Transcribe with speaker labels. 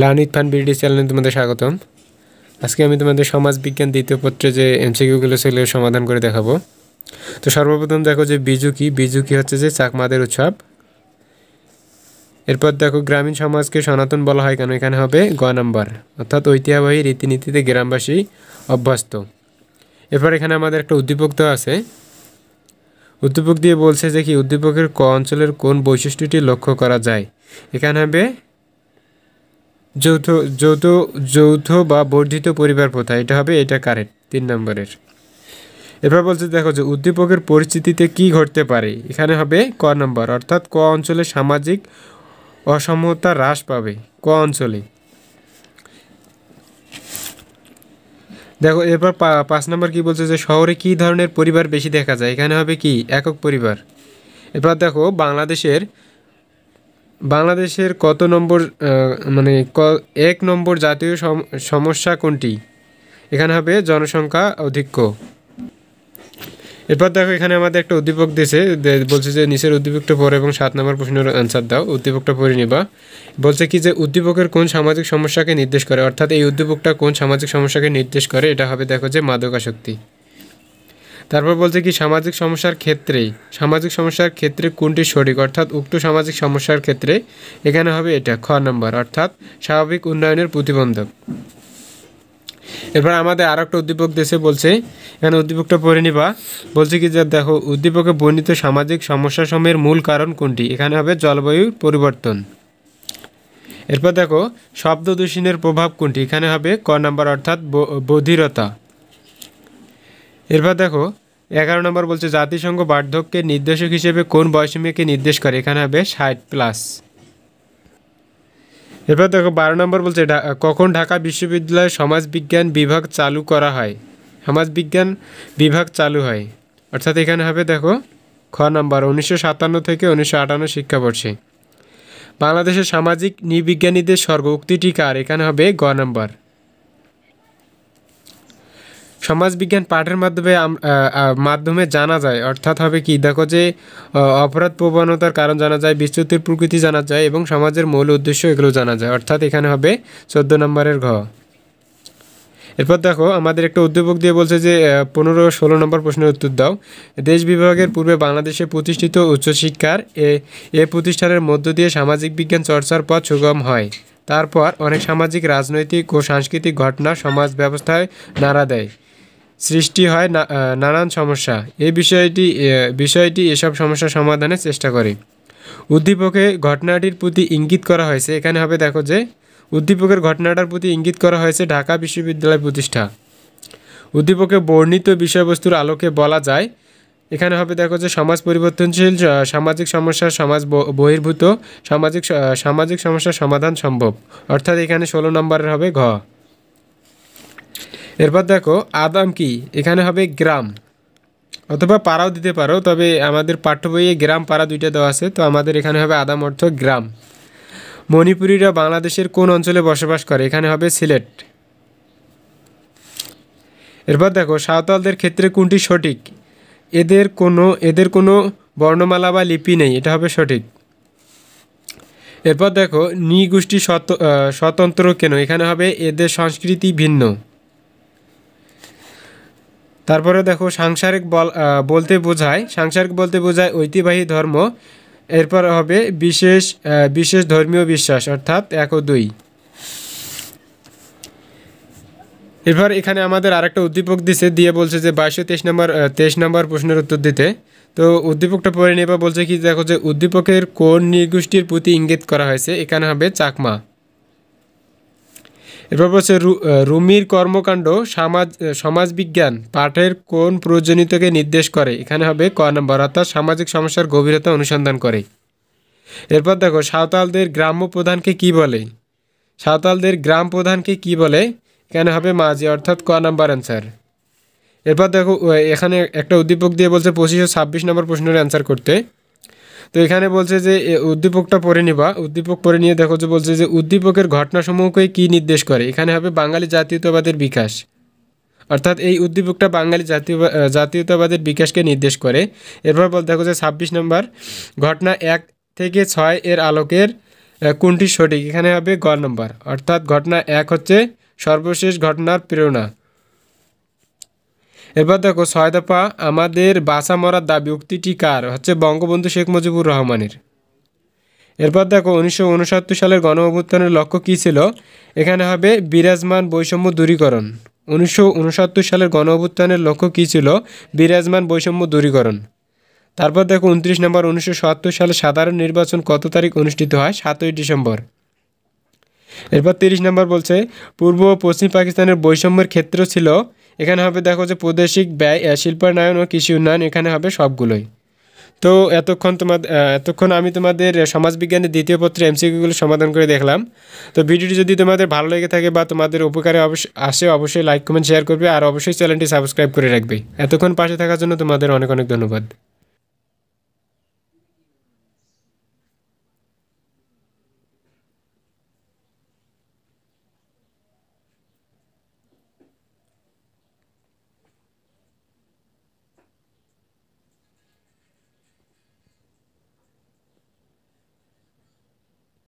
Speaker 1: learn with fun BD চ্যানেলে তোমাদের স্বাগতম আজকে আমি তোমাদের সমাজ বিজ্ঞান দ্বিতীয় পত্রে যে এমসিকিউগুলো ছিল সমাধান করে দেখাবো তো সর্বপ্রথম দেখো যে বিজু কি বিজু কি হচ্ছে যে চাকমাদের উৎসব এরপর দেখো গ্রামীণ সমাজকে সনাতন বলা হয় কেন এখানে হবে গ নাম্বার অর্থাৎ ঐতিহ্যবাহী রীতিনীতিতে গ্রামবাসী অভ্যস্ত এরপর এখানে আমাদের একটা উদ্দীপক তো আছে উদ্দীপক দিয়ে বলছে যে কি উদ্দীপকের ক অঞ্চলের কোন বৈশিষ্ট্যটি লক্ষ্য করা যায় এখানে হবে যৌথ যৌথ যৌথ বা বর্ধিত পরিবার প্রথা এটা হবে এটা কারেক্ট তিন নম্বরের এরপর বলছে দেখো যে উদ্দীপকের পরিস্থিতিতে কি ঘটতে পারে এখানে হবে ক নম্বর অর্থাৎ ক অঞ্চলে সামাজিক অসমতা হ্রাস পাবে ক অঞ্চলে দেখো এরপর পাঁচ নম্বর কি বলছে যে শহরে কি ধরনের পরিবার বেশি দেখা যায় এখানে হবে কি একক পরিবার এরপর দেখো বাংলাদেশের বাংলাদেশের কত নম্বর মানে এক নম্বর জাতীয় সমস্যা কোনটি এখানে হবে জনসংখ্যা অধিক্য এরপর দেখো এখানে আমাদের একটা উদ্দীপক দিয়েছে বলছে যে নিচের উদ্দীপকটা পড়ে এবং সাত নম্বর প্রশ্নের অ্যান্সার দাও উদ্দীপকটা পড়ে নিবা বলছে কি যে উদ্দীপকের কোন সামাজিক সমস্যাকে নির্দেশ করে অর্থাৎ এই উদ্দীপকটা কোন সামাজিক সমস্যাকে নির্দেশ করে এটা হবে দেখো যে মাদকাসক্তি তারপর বলছে কি সামাজিক সমস্যার ক্ষেত্রে সামাজিক সমস্যার ক্ষেত্রে কোনটি সঠিক অর্থাৎ উক্ত সামাজিক সমস্যার ক্ষেত্রে এখানে হবে এটা খ নম্বর অর্থাৎ স্বাভাবিক উন্নয়নের প্রতিবন্ধক এরপর আমাদের আর একটা উদ্দীপক দেশে বলছে এখানে উদ্দীপকটা পড়ে নিবা বলছে কি যে দেখো উদ্দীপকে বর্ণিত সামাজিক সময়ের মূল কারণ কোনটি এখানে হবে জলবায়ুর পরিবর্তন এরপর দেখো শব্দ দূষণের প্রভাব কোনটি এখানে হবে ক নাম্বার অর্থাৎ বধিরতা এরপর দেখো এগারো নম্বর বলছে জাতিসংঘ বার্ধক্যে নির্দেশক হিসেবে কোন বয়সীমাকে নির্দেশ করে এখানে হবে ষাট প্লাস এরপর দেখো বারো নম্বর বলছে কখন ঢাকা বিশ্ববিদ্যালয়ে সমাজবিজ্ঞান বিভাগ চালু করা হয় সমাজবিজ্ঞান বিভাগ চালু হয় অর্থাৎ এখানে হবে দেখো খ নম্বর উনিশশো সাতান্ন থেকে উনিশশো আটান্ন শিক্ষাবর্ষে বাংলাদেশের সামাজিক নৃবিজ্ঞানীদের স্বর্গ উক্তিটি কার এখানে হবে গ নম্বর সমাজবিজ্ঞান পাঠের মাধ্যমে মাধ্যমে জানা যায় অর্থাৎ হবে কি দেখো যে অপরাধ প্রবণতার কারণ জানা যায় বিচ্যুতির প্রকৃতি জানা যায় এবং সমাজের মূল উদ্দেশ্য এগুলো জানা যায় অর্থাৎ এখানে হবে চোদ্দ নম্বরের ঘ এরপর দেখো আমাদের একটা উদ্যোগ দিয়ে বলছে যে পনেরো ষোলো নম্বর প্রশ্নের উত্তর দাও দেশ বিভাগের পূর্বে বাংলাদেশে প্রতিষ্ঠিত উচ্চশিক্ষার এ এ প্রতিষ্ঠানের মধ্য দিয়ে সামাজিক বিজ্ঞান চর্চার পথ সুগম হয় তারপর অনেক সামাজিক রাজনৈতিক ও সাংস্কৃতিক ঘটনা সমাজ ব্যবস্থায় নাড়া দেয় সৃষ্টি হয় নানান সমস্যা এই বিষয়টি বিষয়টি এসব সমস্যা সমাধানের চেষ্টা করে উদ্দীপকে ঘটনাটির প্রতি ইঙ্গিত করা হয়েছে এখানে হবে দেখো যে উদ্দীপকের ঘটনাটার প্রতি ইঙ্গিত করা হয়েছে ঢাকা বিশ্ববিদ্যালয় প্রতিষ্ঠা উদ্দীপকে বর্ণিত বিষয়বস্তুর আলোকে বলা যায় এখানে হবে দেখো যে সমাজ পরিবর্তনশীল সামাজিক সমস্যা সমাজ বহির্ভূত সামাজিক সামাজিক সমস্যার সমাধান সম্ভব অর্থাৎ এখানে ষোলো নম্বরের হবে ঘ এরপর দেখো আদাম কি এখানে হবে গ্রাম অথবা পাড়াও দিতে পারো তবে আমাদের পাঠ্য বইয়ে গ্রাম পাড়া দুইটা দেওয়া আছে তো আমাদের এখানে হবে আদাম অর্থ গ্রাম মণিপুরীরা বাংলাদেশের কোন অঞ্চলে বসবাস করে এখানে হবে সিলেট এরপর দেখো সাঁওতালদের ক্ষেত্রে কোনটি সঠিক এদের কোনো এদের কোনো বর্ণমালা বা লিপি নেই এটা হবে সঠিক এরপর দেখো গোষ্ঠী স্বতন্ত্র কেন এখানে হবে এদের সংস্কৃতি ভিন্ন তারপরে দেখো সাংসারিক বলতে বোঝায় সাংসারিক বলতে বোঝায় ঐতিবাহী ধর্ম এরপর হবে বিশেষ বিশেষ ধর্মীয় বিশ্বাস অর্থাৎ এক ও দুই এরপর এখানে আমাদের আরেকটা উদ্দীপক দিছে দিয়ে বলছে যে বাইশশো তেইশ নম্বর তেইশ নম্বর প্রশ্নের উত্তর দিতে তো উদ্দীপকটা পড়ে নেবা বলছে কি দেখো যে উদ্দীপকের কোন নির্গোষ্ঠীর প্রতি ইঙ্গিত করা হয়েছে এখানে হবে চাকমা এরপর বলছে রুমির কর্মকাণ্ড সমাজ সমাজবিজ্ঞান পাঠের কোন প্রয়োজনীয়তাকে নির্দেশ করে এখানে হবে ক নম্বর অর্থাৎ সামাজিক সমস্যার গভীরতা অনুসন্ধান করে এরপর দেখো সাঁওতালদের গ্রাম্য প্রধানকে কি বলে সাঁওতালদের গ্রাম প্রধানকে কি বলে এখানে হবে মাঝি অর্থাৎ ক নাম্বার অ্যান্সার এরপর দেখো এখানে একটা উদ্দীপক দিয়ে বলছে পঁচিশশো ছাব্বিশ নম্বর প্রশ্নের অ্যান্সার করতে তো এখানে বলছে যে উদ্দীপকটা পড়ে নিবা উদ্দীপক পরে নিয়ে দেখো যে বলছে যে উদ্দীপকের ঘটনাসমূহকে কি নির্দেশ করে এখানে হবে বাঙালি জাতীয়তাবাদের বিকাশ অর্থাৎ এই উদ্দীপকটা বাঙালি জাতীয় জাতীয়তাবাদের বিকাশকে নির্দেশ করে এরপর বল দেখো যে ছাব্বিশ নম্বর ঘটনা এক থেকে ছয় এর আলোকের কোনটি সঠিক এখানে হবে গ নম্বর অর্থাৎ ঘটনা এক হচ্ছে সর্বশেষ ঘটনার প্রেরণা এরপর দেখো ছয় দফা আমাদের বাসা মরার দাবি উক্তিটি কার হচ্ছে বঙ্গবন্ধু শেখ মুজিবুর রহমানের এরপর দেখো উনিশশো সালের গণ অভ্যুত্থানের লক্ষ্য কী ছিল এখানে হবে বিরাজমান বৈষম্য দূরীকরণ উনিশশো সালের গণ অভ্যুত্থানের লক্ষ্য কী ছিল বিরাজমান বৈষম্য দূরীকরণ তারপর দেখো উনত্রিশ নম্বর উনিশশো সালে সাধারণ নির্বাচন কত তারিখ অনুষ্ঠিত হয় সাতই ডিসেম্বর এরপর তিরিশ নম্বর বলছে পূর্ব ও পশ্চিম পাকিস্তানের বৈষম্যের ক্ষেত্র ছিল এখানে হবে দেখো যে প্রাদেশিক ব্যয় শিল্পায়ন ও কৃষি উন্নয়ন এখানে হবে সবগুলোই তো এতক্ষণ তোমার এতক্ষণ আমি তোমাদের সমাজবিজ্ঞানের দ্বিতীয় পত্রে এমসিকিউগুলো সমাধান করে দেখলাম তো ভিডিওটি যদি তোমাদের ভালো লেগে থাকে বা তোমাদের উপকারে অবশ্যই আসে অবশ্যই লাইক কমেন্ট শেয়ার করবে আর অবশ্যই চ্যানেলটি সাবস্ক্রাইব করে রাখবে এতক্ষণ পাশে থাকার জন্য তোমাদের অনেক অনেক ধন্যবাদ